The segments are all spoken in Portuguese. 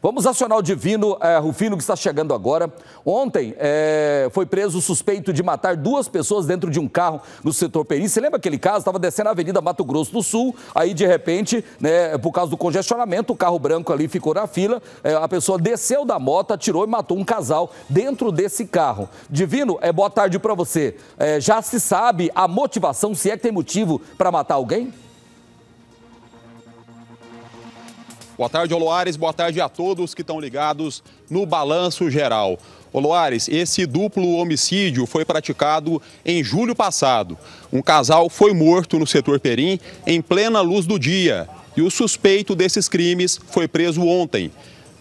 Vamos acionar o divino é, Rufino, que está chegando agora. Ontem é, foi preso o suspeito de matar duas pessoas dentro de um carro no setor Peri. Você lembra aquele caso? Estava descendo a Avenida Mato Grosso do Sul, aí de repente, né, por causa do congestionamento, o carro branco ali ficou na fila. É, a pessoa desceu da moto, atirou e matou um casal dentro desse carro. Divino, é boa tarde para você. É, já se sabe a motivação, se é que tem motivo para matar alguém? Boa tarde, Oloares. Boa tarde a todos que estão ligados no Balanço Geral. Oloares, esse duplo homicídio foi praticado em julho passado. Um casal foi morto no setor Perim em plena luz do dia. E o suspeito desses crimes foi preso ontem.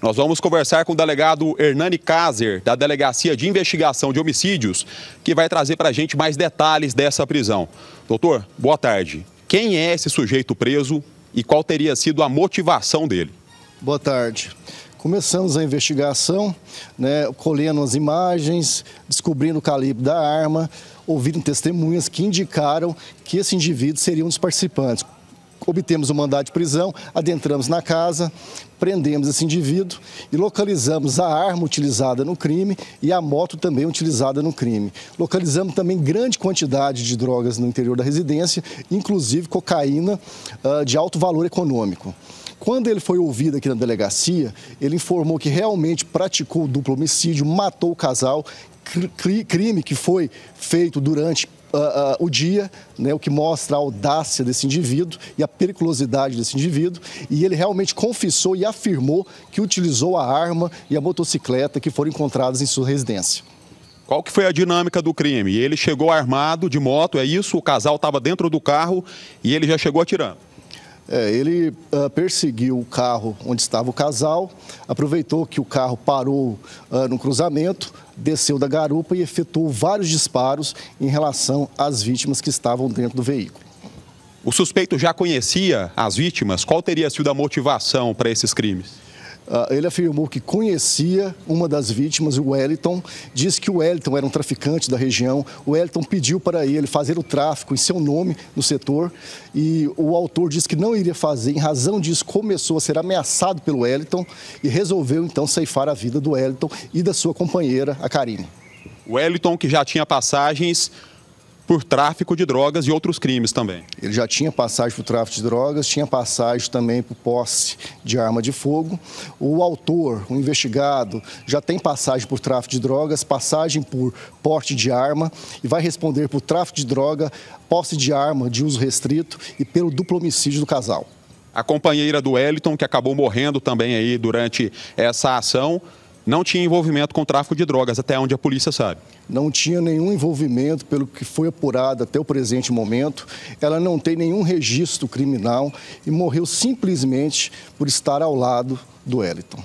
Nós vamos conversar com o delegado Hernani Kaser da Delegacia de Investigação de Homicídios, que vai trazer para a gente mais detalhes dessa prisão. Doutor, boa tarde. Quem é esse sujeito preso? e qual teria sido a motivação dele. Boa tarde. Começamos a investigação, né, colhendo as imagens, descobrindo o calibre da arma, ouvindo testemunhas que indicaram que esse indivíduo seria um dos participantes obtemos o mandado de prisão, adentramos na casa, prendemos esse indivíduo e localizamos a arma utilizada no crime e a moto também utilizada no crime. Localizamos também grande quantidade de drogas no interior da residência, inclusive cocaína uh, de alto valor econômico. Quando ele foi ouvido aqui na delegacia, ele informou que realmente praticou o duplo homicídio, matou o casal, crime que foi feito durante uh, uh, o dia, né, o que mostra a audácia desse indivíduo e a periculosidade desse indivíduo. E ele realmente confessou e afirmou que utilizou a arma e a motocicleta que foram encontradas em sua residência. Qual que foi a dinâmica do crime? Ele chegou armado de moto, é isso? O casal estava dentro do carro e ele já chegou atirando. É, ele uh, perseguiu o carro onde estava o casal, aproveitou que o carro parou uh, no cruzamento, desceu da garupa e efetuou vários disparos em relação às vítimas que estavam dentro do veículo. O suspeito já conhecia as vítimas? Qual teria sido a motivação para esses crimes? Ah, ele afirmou que conhecia uma das vítimas, o Wellington, diz que o Wellington era um traficante da região. O Wellington pediu para ele fazer o tráfico em seu nome no setor e o autor disse que não iria fazer. Em razão disso, começou a ser ameaçado pelo Wellington e resolveu então ceifar a vida do Wellington e da sua companheira, a Karine. O Wellington, que já tinha passagens por tráfico de drogas e outros crimes também. Ele já tinha passagem por tráfico de drogas, tinha passagem também por posse de arma de fogo. O autor, o investigado, já tem passagem por tráfico de drogas, passagem por porte de arma e vai responder por tráfico de droga, posse de arma de uso restrito e pelo duplo homicídio do casal. A companheira do Wellington, que acabou morrendo também aí durante essa ação, não tinha envolvimento com tráfico de drogas, até onde a polícia sabe. Não tinha nenhum envolvimento, pelo que foi apurado até o presente momento. Ela não tem nenhum registro criminal e morreu simplesmente por estar ao lado do Eliton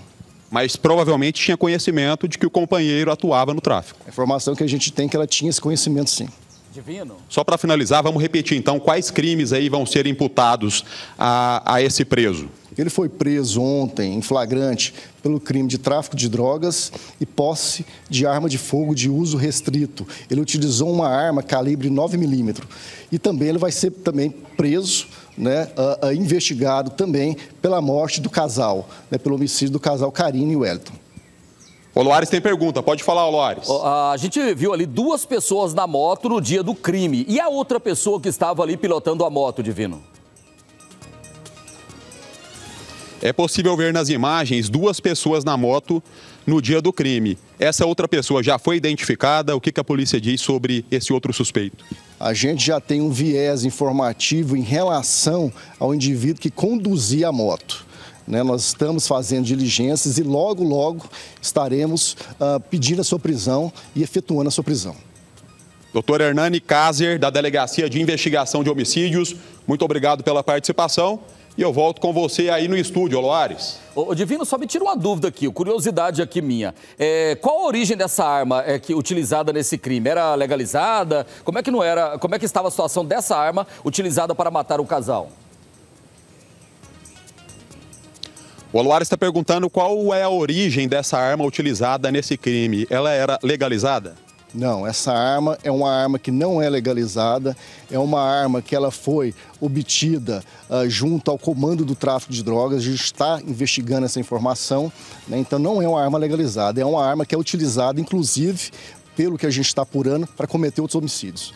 mas provavelmente tinha conhecimento de que o companheiro atuava no tráfico. A informação que a gente tem é que ela tinha esse conhecimento, sim. Divino. Só para finalizar, vamos repetir então quais crimes aí vão ser imputados a, a esse preso. Ele foi preso ontem em flagrante pelo crime de tráfico de drogas e posse de arma de fogo de uso restrito. Ele utilizou uma arma calibre 9 mm e também ele vai ser também preso né, uh, uh, investigado também pela morte do casal, né, pelo homicídio do casal Karine e Wellington. O Luares tem pergunta, pode falar, Luares. A gente viu ali duas pessoas na moto no dia do crime. E a outra pessoa que estava ali pilotando a moto, Divino? É possível ver nas imagens duas pessoas na moto no dia do crime. Essa outra pessoa já foi identificada? O que, a polícia diz sobre esse outro suspeito? A gente já tem um viés informativo em relação ao indivíduo que conduzia a moto. Né, nós estamos fazendo diligências e logo, logo estaremos uh, pedindo a sua prisão e efetuando a sua prisão. Doutor Hernani Kazer, da Delegacia de Investigação de Homicídios, muito obrigado pela participação. E eu volto com você aí no estúdio, Loares. O Divino, só me tira uma dúvida aqui, curiosidade aqui minha. É, qual a origem dessa arma é, que, utilizada nesse crime? Era legalizada? Como é que não era? Como é que estava a situação dessa arma utilizada para matar o casal? O Aluar está perguntando qual é a origem dessa arma utilizada nesse crime. Ela era legalizada? Não, essa arma é uma arma que não é legalizada, é uma arma que ela foi obtida uh, junto ao comando do tráfico de drogas, a gente está investigando essa informação, né? então não é uma arma legalizada, é uma arma que é utilizada, inclusive, pelo que a gente está apurando, para cometer outros homicídios.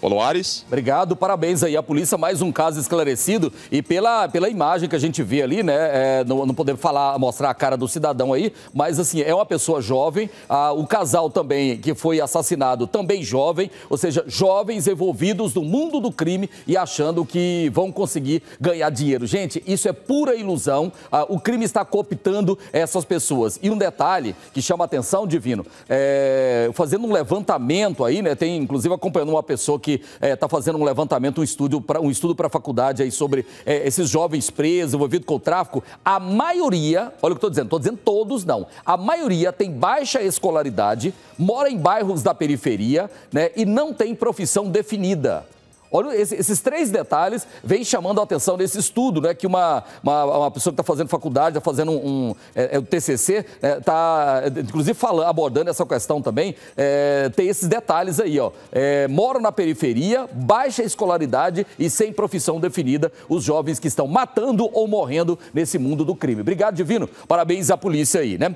Olá, Ares. Obrigado, parabéns aí à polícia, mais um caso esclarecido. E pela, pela imagem que a gente vê ali, né? É, não, não podemos falar, mostrar a cara do cidadão aí, mas assim, é uma pessoa jovem. Ah, o casal também que foi assassinado, também jovem, ou seja, jovens envolvidos no mundo do crime e achando que vão conseguir ganhar dinheiro. Gente, isso é pura ilusão. Ah, o crime está cooptando essas pessoas. E um detalhe que chama atenção, Divino, é, fazendo um levantamento aí, né? Tem, inclusive, acompanhando uma pessoa que que está eh, é, fazendo um levantamento, um estudo para um estudo para a faculdade aí sobre é, esses jovens presos, envolvidos com o tráfico. A maioria, olha o que estou dizendo, estou dizendo todos não. A maioria tem baixa escolaridade, mora em bairros da periferia né, e não tem profissão definida. Olha, esses três detalhes vêm chamando a atenção nesse estudo, né? Que uma, uma, uma pessoa que está fazendo faculdade, está fazendo um, um é, é, o TCC, está né, é, inclusive falando, abordando essa questão também, é, tem esses detalhes aí, ó. É, moram na periferia, baixa escolaridade e sem profissão definida, os jovens que estão matando ou morrendo nesse mundo do crime. Obrigado, Divino. Parabéns à polícia aí, né?